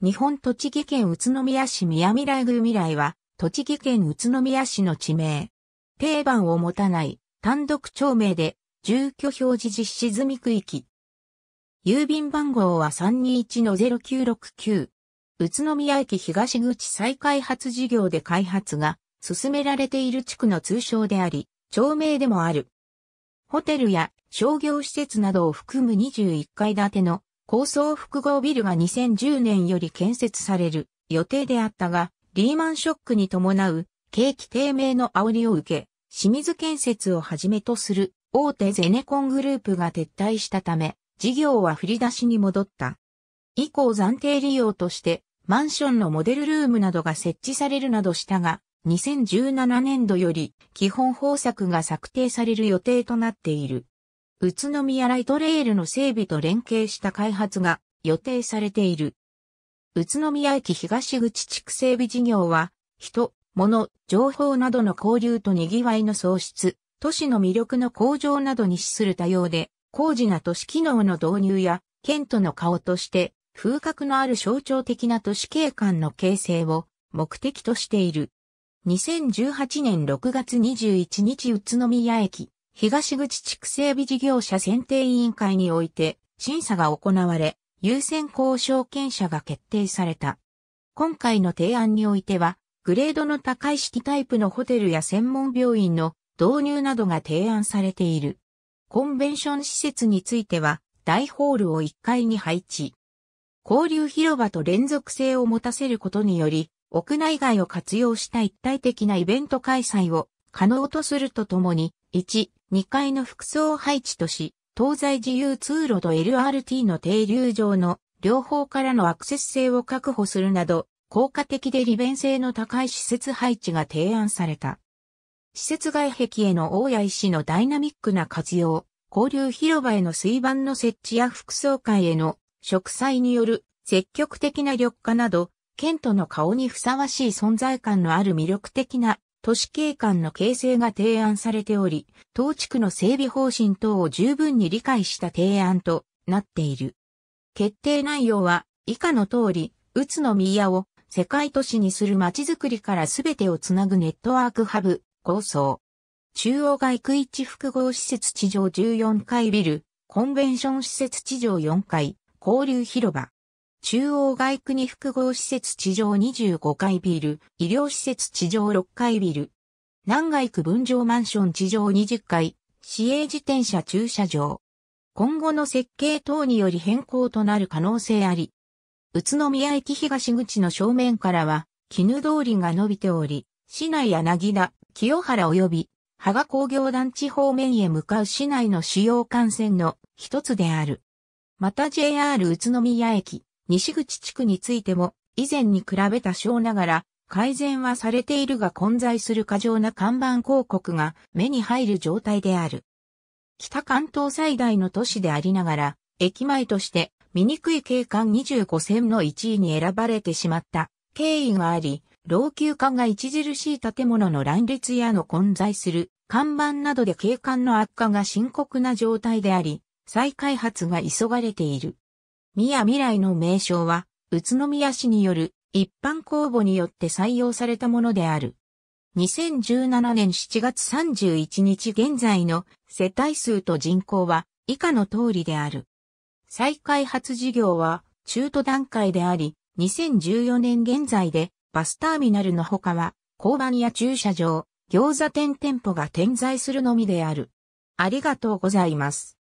日本栃木県宇都宮市宮未来宮未来は、栃木県宇都宮市の地名。定番を持たない、単独町名で、住居表示実施済み区域。郵便番号は321-0969。宇都宮駅東口再開発事業で開発が進められている地区の通称であり、町名でもある。ホテルや商業施設などを含む21階建ての高層複合ビルが2010年より建設される予定であったが、リーマンショックに伴う景気低迷の煽りを受け、清水建設をはじめとする大手ゼネコングループが撤退したため、事業は振り出しに戻った。以降暫定利用として、マンションのモデルルームなどが設置されるなどしたが、2017年度より基本方策が策定される予定となっている。宇都宮ライトレールの整備と連携した開発が予定されている。宇都宮駅東口地区整備事業は、人、物、情報などの交流と賑わいの創出、都市の魅力の向上などに資する多様で、高次な都市機能の導入や、県との顔として、風格のある象徴的な都市景観の形成を目的としている。2018年6月21日宇都宮駅東口地区整備事業者選定委員会において審査が行われ、優先交渉権者が決定された。今回の提案においては、グレードの高い式タイプのホテルや専門病院の導入などが提案されている。コンベンション施設については、大ホールを1階に配置。交流広場と連続性を持たせることにより、屋内外を活用した一体的なイベント開催を可能とするとともに、1、2階の服装配置とし、東西自由通路と LRT の停留場の両方からのアクセス性を確保するなど、効果的で利便性の高い施設配置が提案された。施設外壁への大谷石のダイナミックな活用、交流広場への水盤の設置や副総会への植栽による積極的な緑化など、県との顔にふさわしい存在感のある魅力的な都市景観の形成が提案されており、当地区の整備方針等を十分に理解した提案となっている。決定内容は以下の通り、宇都宮を世界都市にする街づくりから全てをつなぐネットワークハブ構想。中央街区一複合施設地上14階ビル、コンベンション施設地上4階、交流広場。中央外区に複合施設地上25階ビル、医療施設地上6階ビル、南外区分譲マンション地上20階、市営自転車駐車場。今後の設計等により変更となる可能性あり。宇都宮駅東口の正面からは、絹通りが伸びており、市内柳田、清原及び、羽賀工業団地方面へ向かう市内の主要幹線の一つである。また JR 宇都宮駅、西口地区についても、以前に比べた小ながら、改善はされているが混在する過剰な看板広告が目に入る状態である。北関東最大の都市でありながら、駅前として醜い景観25選の1位に選ばれてしまった経緯があり、老朽化が著しい建物の乱立やの混在する看板などで景観の悪化が深刻な状態であり、再開発が急がれている。宮未来の名称は、宇都宮市による一般公募によって採用されたものである。2017年7月31日現在の世帯数と人口は以下の通りである。再開発事業は中途段階であり、2014年現在でバスターミナルの他は交番や駐車場、餃子店店舗が点在するのみである。ありがとうございます。